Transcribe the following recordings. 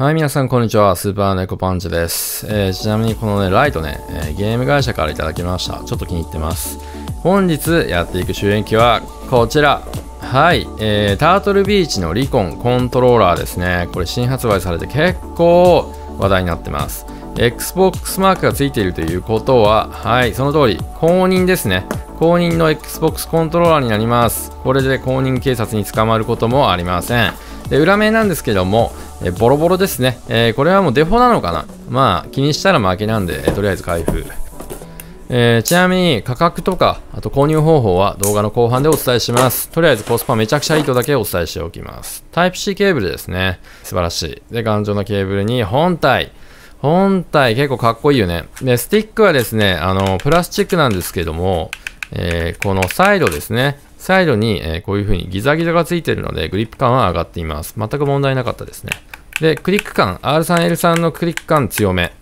はい、皆さん、こんにちは。スーパーネコパンチです。えー、ちなみに、このね、ライトね、えー、ゲーム会社から頂きました。ちょっと気に入ってます。本日やっていく演機は、こちら。はい、えー、タートルビーチのリコンコントローラーですね。これ、新発売されて結構話題になってます。Xbox マークがついているということは、はい、その通り、公認ですね。公認の Xbox コントローラーになります。これで公認警察に捕まることもありません。で、裏面なんですけども、えボロボロですね。えー、これはもうデフォなのかなまあ、気にしたら負けなんで、えー、とりあえず開封。えー、ちなみに価格とか、あと購入方法は動画の後半でお伝えします。とりあえずコスパめちゃくちゃいいとだけお伝えしておきます。タイプ C ケーブルですね。素晴らしい。で、頑丈なケーブルに本体。本体結構かっこいいよね。で、スティックはですね、あの、プラスチックなんですけども、えー、このサイドですね。サイドに、えこういう風にギザギザがついてるので、グリップ感は上がっています。全く問題なかったですね。で、クリック感、R3L3 のクリック感強め。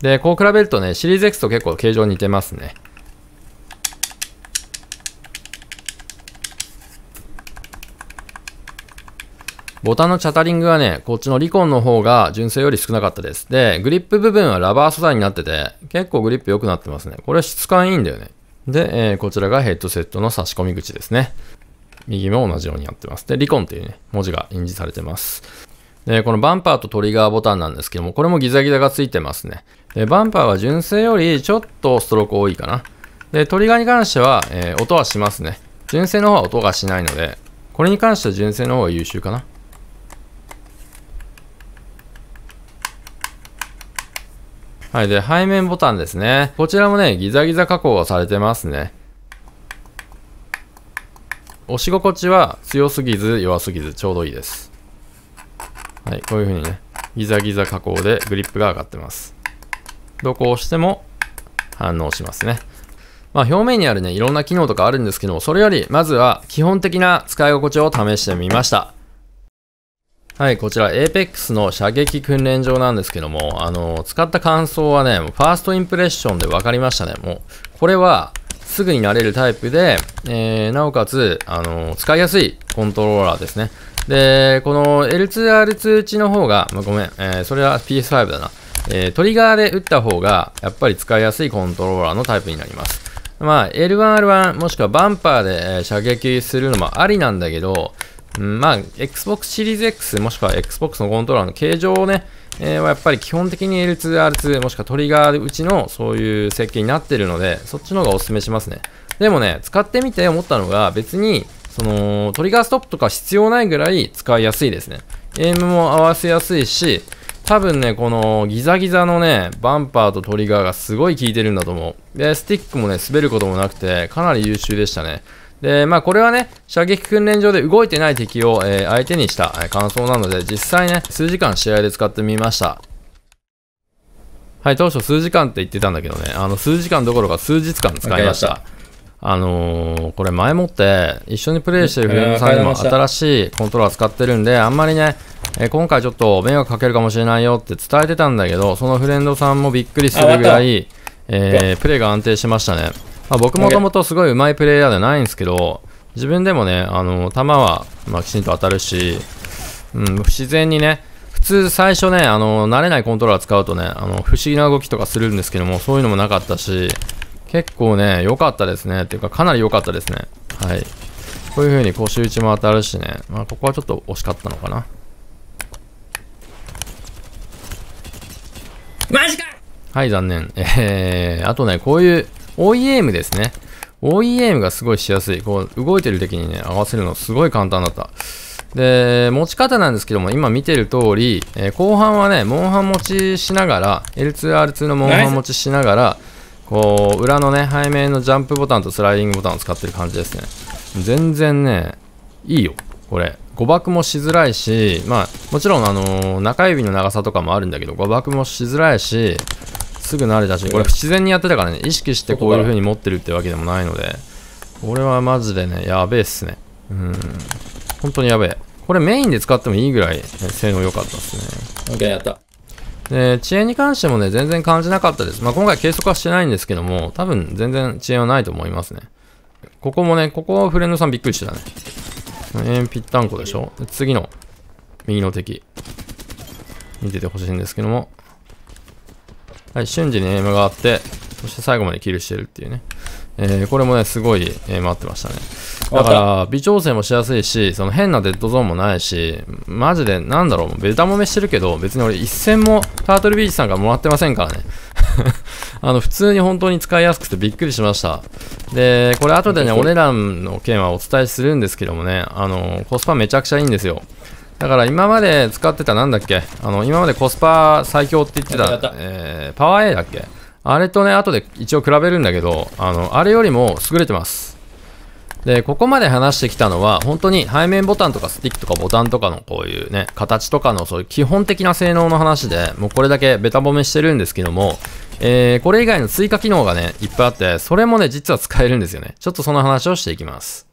で、こう比べるとね、シリーズ X と結構形状似てますね。ボタンのチャタリングはね、こっちのリコンの方が純正より少なかったです。で、グリップ部分はラバー素材になってて、結構グリップ良くなってますね。これは質感いいんだよね。で、えー、こちらがヘッドセットの差し込み口ですね。右も同じようにやってます。で、離婚っていうね、文字が印字されてます。で、このバンパーとトリガーボタンなんですけども、これもギザギザがついてますね。で、バンパーは純正よりちょっとストローク多いかな。で、トリガーに関しては、えー、音はしますね。純正の方は音がしないので、これに関しては純正の方が優秀かな。はい。で、背面ボタンですね。こちらもね、ギザギザ加工がされてますね。押し心地は強すぎず弱すぎずちょうどいいです。はい、こういう風にね、ギザギザ加工でグリップが上がってます。どこを押しても反応しますね。まあ表面にあるね、いろんな機能とかあるんですけども、それよりまずは基本的な使い心地を試してみました。はい、こちら APEX の射撃訓練場なんですけども、あの、使った感想はね、ファーストインプレッションで分かりましたね。もう、これはすぐに慣れるタイプで、えー、なおかつ、あのー、使いやすいコントローラーですね。で、この L2R2 ちの方が、まあ、ごめん、えー、それは PS5 だな。えー、トリガーで打った方が、やっぱり使いやすいコントローラーのタイプになります。まあ、L1R1 もしくはバンパーで、え射撃するのもありなんだけど、うん、まあ、Xbox シリーズ X もしくは Xbox のコントローラーの形状をね、えー、はやっぱり基本的に L2、R2 もしくはトリガーうちのそういう設計になってるので、そっちの方がおすすめしますね。でもね、使ってみて思ったのが別に、その、トリガーストップとか必要ないぐらい使いやすいですね。エイムも合わせやすいし、多分ね、このギザギザのね、バンパーとトリガーがすごい効いてるんだと思う。で、スティックもね、滑ることもなくて、かなり優秀でしたね。で、まあこれはね、射撃訓練場で動いてない敵を、えー、相手にした感想なので、実際ね、数時間試合で使ってみました。はい、当初数時間って言ってたんだけどね、あの、数時間どころか数日間使いました。あのー、これ前もって一緒にプレイしてるフレンドさんにも新しいコントローラー使ってるんで、あんまりね、えー、今回ちょっと迷惑かけるかもしれないよって伝えてたんだけど、そのフレンドさんもびっくりするぐらい、えー、プレイが安定しましたね。まあ、僕もともとすごいうまいプレイヤーではないんですけど、自分でもね、あの、球は、まあ、きちんと当たるし、うん、自然にね、普通最初ね、あの、慣れないコントローラー使うとね、あの、不思議な動きとかするんですけども、そういうのもなかったし、結構ね、良かったですね。っていうか、かなり良かったですね。はい。こういう風に腰打ちも当たるしね、まあ、ここはちょっと惜しかったのかな。マジかはい、残念。えー、あとね、こういう、OEM ですね。OEM がすごいしやすい。こう、動いてる時にね、合わせるのすごい簡単だった。で、持ち方なんですけども、今見てる通り、えー、後半はね、モンハン持ちしながら、L2R2 のモンハン持ちしながら、こう、裏のね、背面のジャンプボタンとスライディングボタンを使ってる感じですね。全然ね、いいよ、これ。誤爆もしづらいし、まあ、もちろん、あのー、中指の長さとかもあるんだけど、誤爆もしづらいし、すぐ慣れたし、これ自然にやってたからね、意識してこういう風に持ってるってわけでもないので、これはマジでね、やべえっすね。うん。本当にやべえ。これメインで使ってもいいぐらい、ね、性能良かったっすね。OK、やった。で、遅延に関してもね、全然感じなかったです。まあ、今回計測はしてないんですけども、多分全然遅延はないと思いますね。ここもね、ここはフレンドさんびっくりしてたね。えー、ぴったんこでしょ次の、右の敵。見ててほしいんですけども。はい、瞬時にエイムがあって、そして最後までキルしてるっていうね。えー、これもね、すごい、えー、ってましたね。だから、微調整もしやすいし、その変なデッドゾーンもないし、マジで、なんだろう、ベタもめしてるけど、別に俺一戦もタートルビーチさんからもらってませんからね。あの、普通に本当に使いやすくてびっくりしました。で、これ後でね、お値段の件はお伝えするんですけどもね、あの、コスパめちゃくちゃいいんですよ。だから今まで使ってたなんだっけあの、今までコスパ最強って言ってた、たえー、パワー A だっけあれとね、後で一応比べるんだけど、あの、あれよりも優れてます。で、ここまで話してきたのは、本当に背面ボタンとかスティックとかボタンとかのこういうね、形とかのそういう基本的な性能の話で、もうこれだけベタ褒めしてるんですけども、えー、これ以外の追加機能がね、いっぱいあって、それもね、実は使えるんですよね。ちょっとその話をしていきます。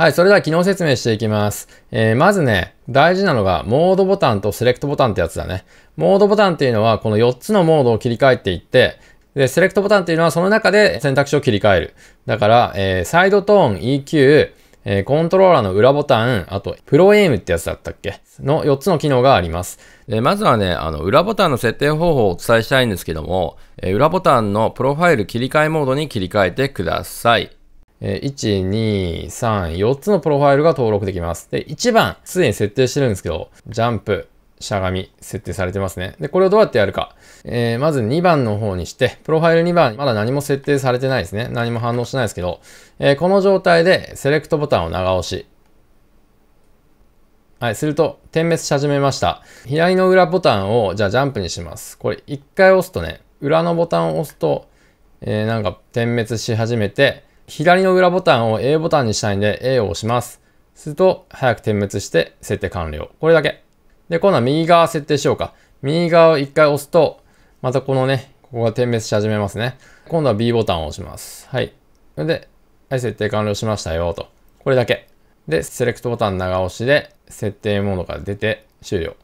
はい、それでは機能説明していきます。えー、まずね、大事なのが、モードボタンとセレクトボタンってやつだね。モードボタンっていうのは、この4つのモードを切り替えていって、で、セレクトボタンっていうのは、その中で選択肢を切り替える。だから、えー、サイドトーン、EQ、えー、コントローラーの裏ボタン、あと、プロエイムってやつだったっけの4つの機能があります。で、まずはね、あの、裏ボタンの設定方法をお伝えしたいんですけども、えー、裏ボタンのプロファイル切り替えモードに切り替えてください。えー、1、2、3、4つのプロファイルが登録できます。で、1番、すでに設定してるんですけど、ジャンプ、しゃがみ、設定されてますね。で、これをどうやってやるか。えー、まず2番の方にして、プロファイル2番、まだ何も設定されてないですね。何も反応してないですけど、えー、この状態で、セレクトボタンを長押し。はい、すると、点滅し始めました。左の裏ボタンを、じゃあジャンプにします。これ、1回押すとね、裏のボタンを押すと、えー、なんか点滅し始めて、左の裏ボタンを A ボタンにしたいんで A を押します。すると、早く点滅して設定完了。これだけ。で、今度は右側設定しようか。右側を一回押すと、またこのね、ここが点滅し始めますね。今度は B ボタンを押します。はい。それで、はい、設定完了しましたよ、と。これだけ。で、セレクトボタン長押しで、設定モードから出て終了。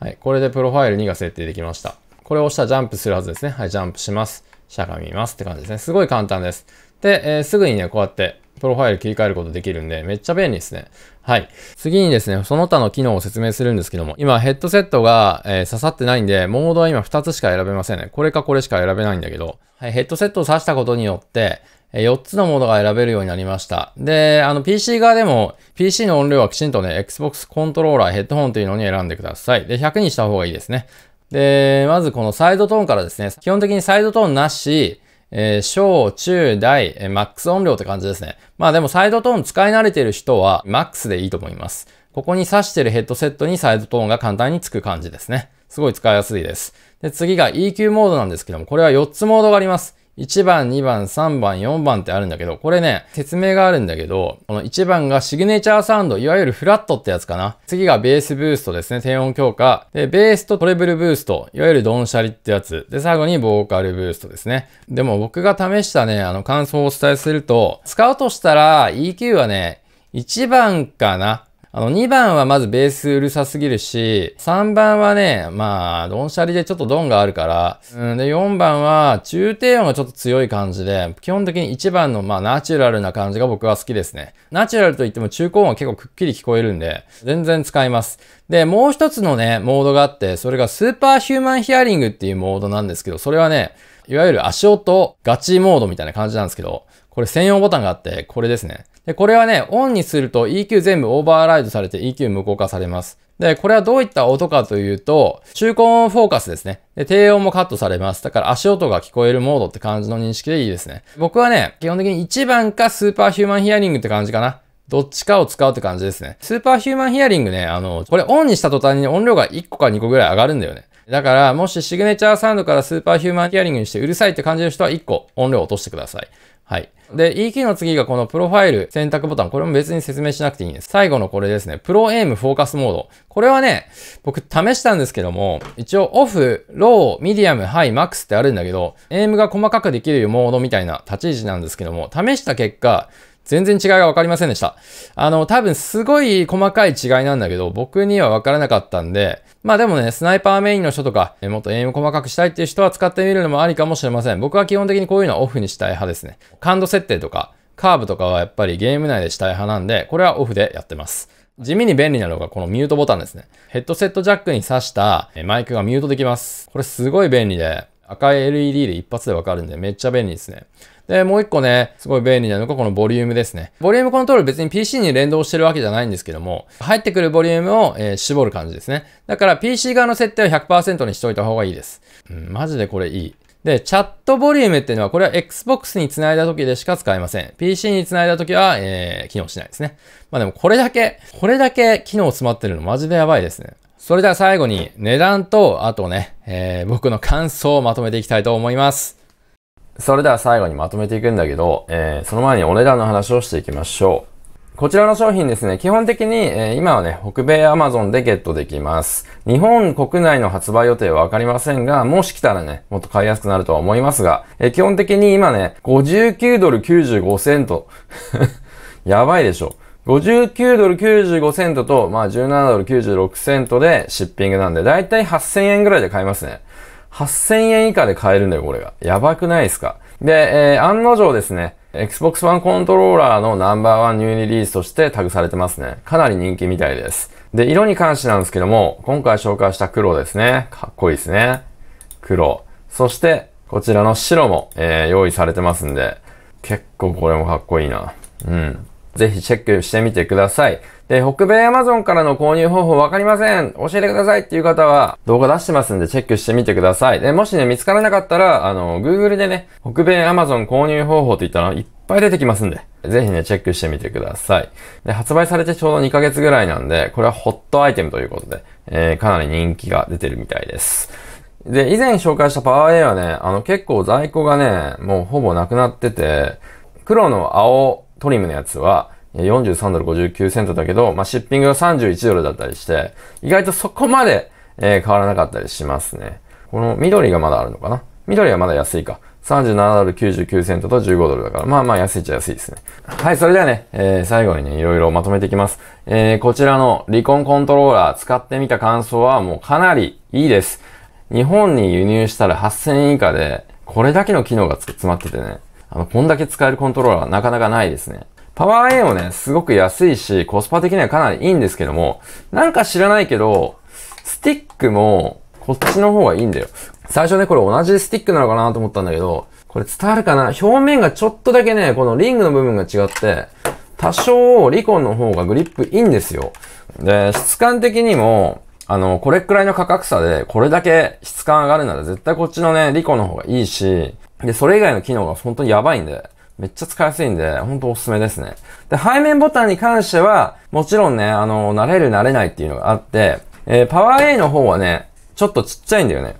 はい。これでプロファイル2が設定できました。これを押したらジャンプするはずですね。はい、ジャンプします。しゃがみますって感じですね。すごい簡単です。で、えー、すぐにね、こうやって、プロファイル切り替えることできるんで、めっちゃ便利ですね。はい。次にですね、その他の機能を説明するんですけども、今ヘッドセットが、えー、刺さってないんで、モードは今2つしか選べませんね。これかこれしか選べないんだけど、はい、ヘッドセットを刺したことによって、え4つのモードが選べるようになりました。で、あの PC 側でも PC の音量はきちんとね、Xbox コントローラーヘッドホンというのに選んでください。で、100にした方がいいですね。で、まずこのサイドトーンからですね、基本的にサイドトーンなし、えー、小、中、大、えー、マックス音量って感じですね。まあでもサイドトーン使い慣れてる人はマックスでいいと思います。ここに挿してるヘッドセットにサイドトーンが簡単につく感じですね。すごい使いやすいです。で、次が EQ モードなんですけども、これは4つモードがあります。1番、2番、3番、4番ってあるんだけど、これね、説明があるんだけど、この1番がシグネチャーサウンド、いわゆるフラットってやつかな。次がベースブーストですね、低音強化。で、ベースとトレブルブースト、いわゆるドンシャリってやつ。で、最後にボーカルブーストですね。でも僕が試したね、あの、感想をお伝えすると、使うとしたら EQ はね、1番かな。あの、2番はまずベースうるさすぎるし、3番はね、まあ、ドンシャリでちょっとドンがあるから、うん、で、4番は中低音がちょっと強い感じで、基本的に1番のまあ、ナチュラルな感じが僕は好きですね。ナチュラルといっても中高音は結構くっきり聞こえるんで、全然使います。で、もう一つのね、モードがあって、それがスーパーヒューマンヒアリングっていうモードなんですけど、それはね、いわゆる足音ガチモードみたいな感じなんですけど、これ専用ボタンがあって、これですね。で、これはね、オンにすると EQ 全部オーバーライドされて EQ 無効化されます。で、これはどういった音かというと、中高音フォーカスですね。で、低音もカットされます。だから足音が聞こえるモードって感じの認識でいいですね。僕はね、基本的に1番かスーパーヒューマンヒアリングって感じかな。どっちかを使うって感じですね。スーパーヒューマンヒアリングね、あの、これオンにした途端に音量が1個か2個ぐらい上がるんだよね。だから、もしシグネチャーサウンドからスーパーヒューマンヒアリングにしてうるさいって感じる人は1個音量を落としてください。はい。で、EQ の次がこのプロファイル選択ボタン。これも別に説明しなくていいんです。最後のこれですね。プロエイムフォーカスモード。これはね、僕試したんですけども、一応オフ、ロー、ミディアム、ハイ、マックスってあるんだけど、エイムが細かくできるモードみたいな立ち位置なんですけども、試した結果、全然違いが分かりませんでした。あの、多分すごい細かい違いなんだけど、僕には分からなかったんで、まあでもね、スナイパーメインの人とか、もっとエイム細かくしたいっていう人は使ってみるのもありかもしれません。僕は基本的にこういうのはオフにしたい派ですね。感度設定とか、カーブとかはやっぱりゲーム内でしたい派なんで、これはオフでやってます。地味に便利なのがこのミュートボタンですね。ヘッドセットジャックに挿したマイクがミュートできます。これすごい便利で、赤い LED で一発でわかるんでめっちゃ便利ですね。で、もう一個ね、すごい便利なのがこのボリュームですね。ボリュームコントロール別に PC に連動してるわけじゃないんですけども、入ってくるボリュームを、えー、絞る感じですね。だから PC 側の設定を100%にしといた方がいいです。うん、マジでこれいい。で、チャットボリュームっていうのは、これは Xbox につないだ時でしか使えません。PC につないだ時は、えー、機能しないですね。まあでもこれだけ、これだけ機能詰まってるのマジでやばいですね。それでは最後に値段と、あとね、えー、僕の感想をまとめていきたいと思います。それでは最後にまとめていくんだけど、えー、その前にお値段の話をしていきましょう。こちらの商品ですね、基本的に、えー、今はね、北米アマゾンでゲットできます。日本国内の発売予定はわかりませんが、もし来たらね、もっと買いやすくなるとは思いますが、えー、基本的に今ね、59ドル95セント。やばいでしょ。59ドル95セントと、まあ17ドル96セントでシッピングなんで、だいたい8000円ぐらいで買えますね。8000円以下で買えるんだよ、これが。やばくないですかで、えー、案の定ですね、Xbox One コントローラーのナンバーワンニューリリースとしてタグされてますね。かなり人気みたいです。で、色に関してなんですけども、今回紹介した黒ですね。かっこいいですね。黒。そして、こちらの白も、えー、用意されてますんで、結構これもかっこいいな。うん。ぜひチェックしてみてください。で、北米アマゾンからの購入方法わかりません。教えてくださいっていう方は動画出してますんでチェックしてみてください。で、もしね、見つからなかったら、あの、Google でね、北米アマゾン購入方法って言ったらいっぱい出てきますんで、ぜひね、チェックしてみてください。で、発売されてちょうど2ヶ月ぐらいなんで、これはホットアイテムということで、えー、かなり人気が出てるみたいです。で、以前紹介したパワー A はね、あの結構在庫がね、もうほぼなくなってて、黒の青トリムのやつは、43ドル59セントだけど、まあ、シッピングが31ドルだったりして、意外とそこまで、えー、変わらなかったりしますね。この緑がまだあるのかな緑はまだ安いか。37ドル99セントと15ドルだから、まあまあ安いっちゃ安いですね。はい、それではね、えー、最後にね、いろいろまとめていきます。えー、こちらの離婚コントローラー使ってみた感想はもうかなりいいです。日本に輸入したら8000円以下で、これだけの機能が詰まっててね、あの、こんだけ使えるコントローラーなかなかないですね。パワー A をね、すごく安いし、コスパ的にはかなりいいんですけども、なんか知らないけど、スティックも、こっちの方がいいんだよ。最初ね、これ同じスティックなのかなと思ったんだけど、これ伝わるかな表面がちょっとだけね、このリングの部分が違って、多少リコンの方がグリップいいんですよ。で、質感的にも、あの、これくらいの価格差で、これだけ質感上がるなら絶対こっちのね、リコンの方がいいし、で、それ以外の機能が本当にやばいんで、めっちゃ使いやすいんで、ほんとおすすめですね。で、背面ボタンに関しては、もちろんね、あの、慣れる慣れないっていうのがあって、えー、パワー A の方はね、ちょっとちっちゃいんだよね。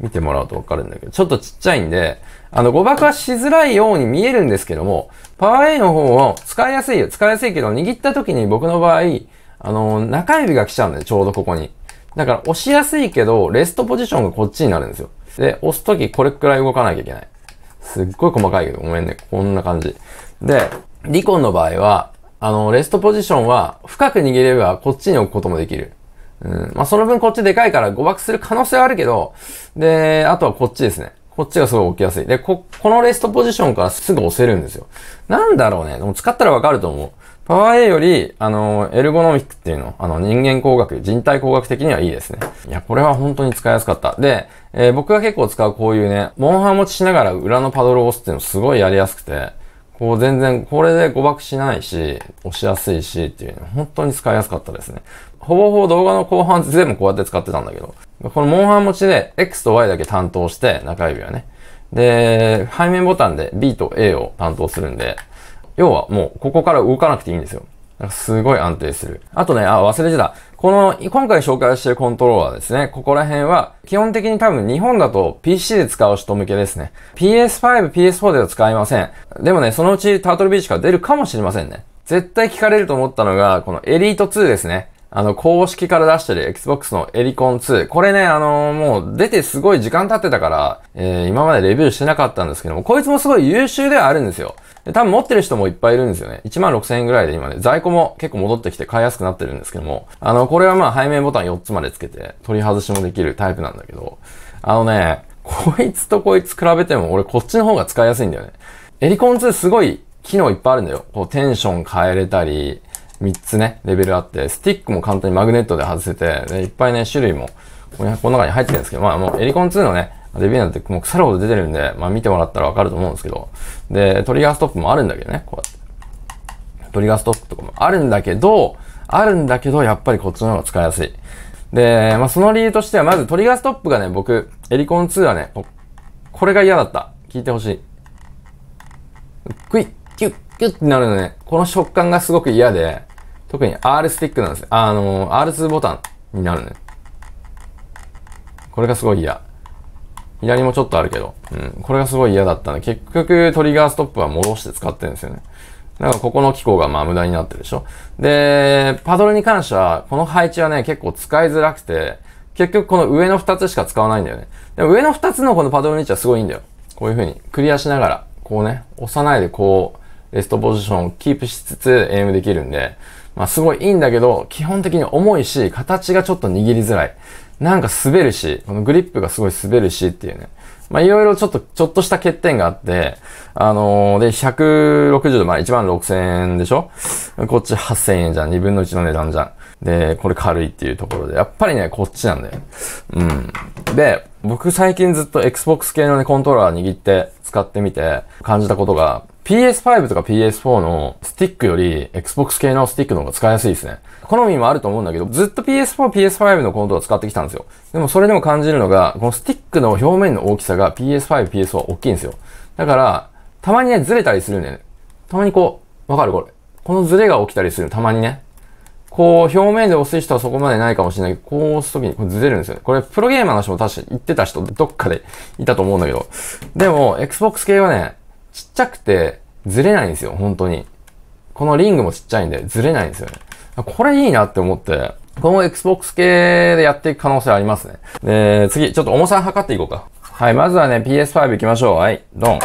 見てもらうとわかるんだけど、ちょっとちっちゃいんで、あの、誤爆はしづらいように見えるんですけども、パワー A の方を使いやすいよ。使いやすいけど、握った時に僕の場合、あの、中指が来ちゃうんだよ、ちょうどここに。だから押しやすいけど、レストポジションがこっちになるんですよ。で、押す時これくらい動かなきゃいけない。すっごい細かいけど、ごめんね。こんな感じ。で、リコンの場合は、あの、レストポジションは深く握ればこっちに置くこともできる。うん。まあ、その分こっちでかいから誤爆する可能性はあるけど、で、あとはこっちですね。こっちがすごい置きやすい。で、こ、このレストポジションからすぐ押せるんですよ。なんだろうね。でも使ったらわかると思う。パワー A より、あの、エルゴノミックっていうの、あの、人間工学、人体工学的にはいいですね。いや、これは本当に使いやすかった。で、えー、僕が結構使うこういうね、モンハン持ちしながら裏のパドルを押すっていうのすごいやりやすくて、こう全然これで誤爆しないし、押しやすいしっていうね、本当に使いやすかったですね。ほぼほぼ動画の後半全部こうやって使ってたんだけど、このモンハン持ちで X と Y だけ担当して、中指はね。で、背面ボタンで B と A を担当するんで、要はもうここから動かなくていいんですよ。すごい安定する。あとね、あ、忘れてた。この、今回紹介しているコントローラーですね。ここら辺は、基本的に多分日本だと PC で使う人向けですね。PS5、PS4 では使いません。でもね、そのうちタートルビーチから出るかもしれませんね。絶対聞かれると思ったのが、このエリート2ですね。あの、公式から出してる Xbox のエリコン2。これね、あのー、もう出てすごい時間経ってたから、えー、今までレビューしてなかったんですけども、こいつもすごい優秀ではあるんですよ。で、多分持ってる人もいっぱいいるんですよね。16,000万円ぐらいで今ね、在庫も結構戻ってきて買いやすくなってるんですけども、あの、これはまあ背面ボタン4つまでつけて、取り外しもできるタイプなんだけど、あのね、こいつとこいつ比べても俺こっちの方が使いやすいんだよね。エリコン2すごい機能いっぱいあるんだよ。こうテンション変えれたり、3つね、レベルあって、スティックも簡単にマグネットで外せて、でいっぱいね、種類も、この中に入ってるんですけど、まあもうエリコン2のね、レビューなんてもう腐るほど出てるんで、まあ見てもらったらわかると思うんですけど、で、トリガーストップもあるんだけどね、こうやって。トリガーストップとかもあるんだけど、あるんだけど、やっぱりこっちの方が使いやすい。で、まあその理由としては、まずトリガーストップがね、僕、エリコン2はね、これが嫌だった。聞いてほしい。クイッ、キュッ、キュッってなるのね、この食感がすごく嫌で、特に R スティックなんです。あのー、R2 ボタンになるね。これがすごい嫌。左もちょっとあるけど。うん。これがすごい嫌だったの。結局トリガーストップは戻して使ってるんですよね。なんかここの機構がまあ無駄になってるでしょ。で、パドルに関しては、この配置はね、結構使いづらくて、結局この上の2つしか使わないんだよね。で上の2つのこのパドルの位置はすごいいいんだよ。こういう風にクリアしながら、こうね、押さないでこう、レストポジションをキープしつつエイムできるんで、まあすごいいいんだけど、基本的に重いし、形がちょっと握りづらい。なんか滑るし、このグリップがすごい滑るしっていうね。まあいろいろちょっと、ちょっとした欠点があって、あのー、で、160度、まあ1万6000円でしょこっち8000円じゃん。2分の1の値段じゃん。で、これ軽いっていうところで、やっぱりね、こっちなんだよ。うん。で、僕最近ずっと Xbox 系のね、コントローラー握って使ってみて感じたことが、PS5 とか PS4 のスティックより Xbox 系のスティックの方が使いやすいですね。好みもあると思うんだけど、ずっと PS4、PS5 のコントロール使ってきたんですよ。でもそれでも感じるのが、このスティックの表面の大きさが PS5、PS4 は大きいんですよ。だから、たまにね、ずれたりするんだよね。たまにこう、わかるこれ。このずれが起きたりするたまにね。こう、表面で押す人はそこまでないかもしれないけど、こう押すときにこれずれるんですよね。これ、プロゲーマーの人も確か言ってた人、どっかでいたと思うんだけど。でも、Xbox 系はね、ちっちゃくて、ずれないんですよ、本当に。このリングもちっちゃいんで、ずれないんですよね。これいいなって思って、この Xbox 系でやっていく可能性ありますね。で、次、ちょっと重さ測っていこうか。はい、まずはね、PS5 行きましょう。はい、ドン。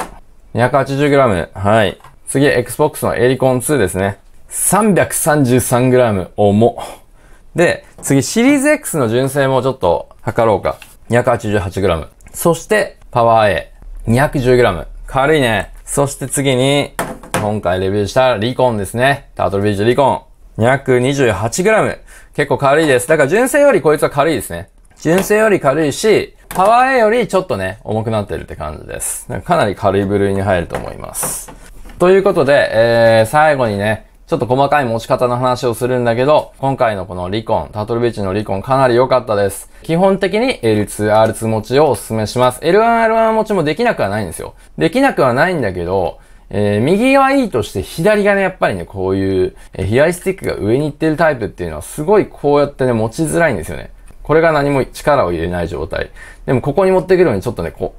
280g。はい。次、Xbox のエリコン2ですね。333g 重。で、次、シリーズ X の純正もちょっと測ろうか。288g。そして、パワー A。210g。軽いね。そして次に、今回レビューしたリコンですね。タートルビージュリコン。228g。結構軽いです。だから純正よりこいつは軽いですね。純正より軽いし、パワー A よりちょっとね、重くなってるって感じです。かなり軽い部類に入ると思います。ということで、えー、最後にね、ちょっと細かい持ち方の話をするんだけど、今回のこのリコン、タートルビーチのリコンかなり良かったです。基本的に L2、R2 持ちをお勧めします。L1、R1 持ちもできなくはないんですよ。できなくはないんだけど、えー、右はいいとして左がね、やっぱりね、こういう、えー、イスティックが上に行ってるタイプっていうのはすごいこうやってね、持ちづらいんですよね。これが何も力を入れない状態。でもここに持ってくるのにちょっとね、こ、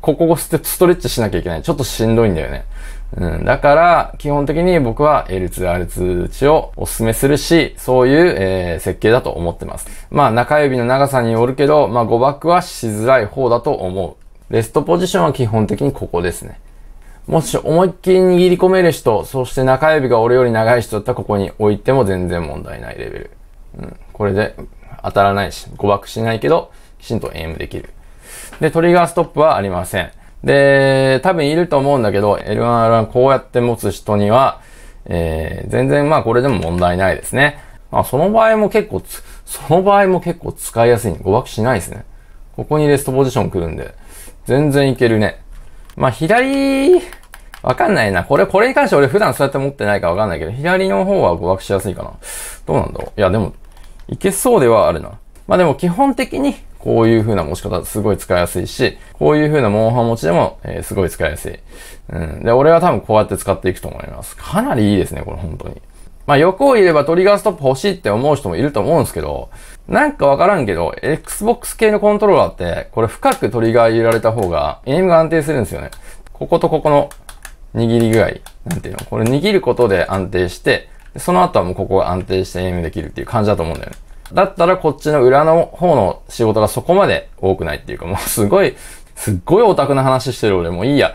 ここをストレッチしなきゃいけない。ちょっとしんどいんだよね。うん、だから、基本的に僕は L2、R2 値をお勧めするし、そういう、えー、設計だと思ってます。まあ、中指の長さによるけど、まあ、5バックはしづらい方だと思う。レストポジションは基本的にここですね。もし思いっきり握り込める人、そして中指が俺より長い人だったらここに置いても全然問題ないレベル。うん、これで当たらないし、誤爆しないけど、きちんとエイムできる。で、トリガーストップはありません。で、多分いると思うんだけど、L1R1 こうやって持つ人には、えー、全然まあこれでも問題ないですね。まあその場合も結構その場合も結構使いやすい。誤爆しないですね。ここにレストポジション来るんで、全然いけるね。まあ左、わかんないな。これ、これに関して俺普段そうやって持ってないかわかんないけど、左の方は誤爆しやすいかな。どうなんだろう。いやでも、いけそうではあるな。まあでも基本的にこういう風な持ち方すごい使いやすいし、こういう風なモンハン持ちでも、えー、すごい使いやすい。うん。で、俺は多分こうやって使っていくと思います。かなりいいですね、これ本当に。まあ、横を言ればトリガーストップ欲しいって思う人もいると思うんですけど、なんかわからんけど、Xbox 系のコントローラーって、これ深くトリガー入れられた方が、エイムが安定するんですよね。こことここの握り具合、なんていうのこれ握ることで安定して、その後はもうここが安定してエイムできるっていう感じだと思うんだよね。だったらこっちの裏の方の仕事がそこまで多くないっていうか、もうすごい、すっごいオタクな話してる俺もういいや。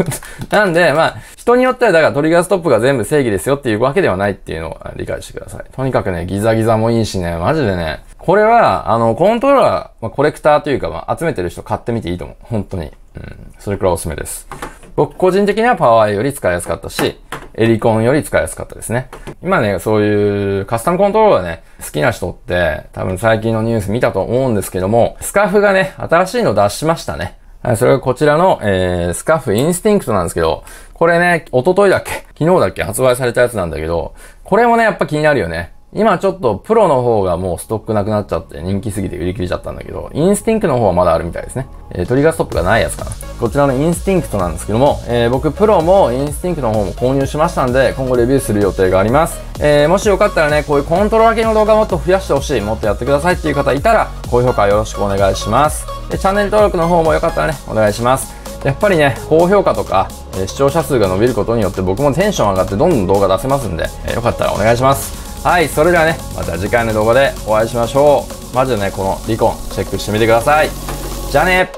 なんで、まあ、人によってはだからトリガーストップが全部正義ですよっていうわけではないっていうのを理解してください。とにかくね、ギザギザもいいしね、マジでね、これは、あの、コントローラー、まあ、コレクターというか、まあ、集めてる人買ってみていいと思う。本当に。うん。それくらいおすすめです。僕個人的にはパワーより使いやすかったし、エリコンより使いやすかったですね。今ね、そういうカスタムコントローラーね、好きな人って多分最近のニュース見たと思うんですけども、スカフがね、新しいの出しましたね。はい、それがこちらの、えー、スカフインスティンクトなんですけど、これね、おとといだっけ昨日だっけ発売されたやつなんだけど、これもね、やっぱ気になるよね。今ちょっとプロの方がもうストックなくなっちゃって人気すぎて売り切れちゃったんだけど、インスティンクの方はまだあるみたいですね。えー、トリガーストップがないやつかな。こちらのインスティンクトなんですけども、えー、僕プロもインスティンクの方も購入しましたんで、今後レビューする予定があります。えー、もしよかったらね、こういうコントローラー系の動画もっと増やしてほしい、もっとやってくださいっていう方いたら、高評価よろしくお願いします。でチャンネル登録の方もよかったらね、お願いします。やっぱりね、高評価とか、え視聴者数が伸びることによって僕もテンション上がってどんどん動画出せますんで、えー、よかったらお願いします。はいそれではねまた次回の動画でお会いしましょうまずねこのリコンチェックしてみてくださいじゃあね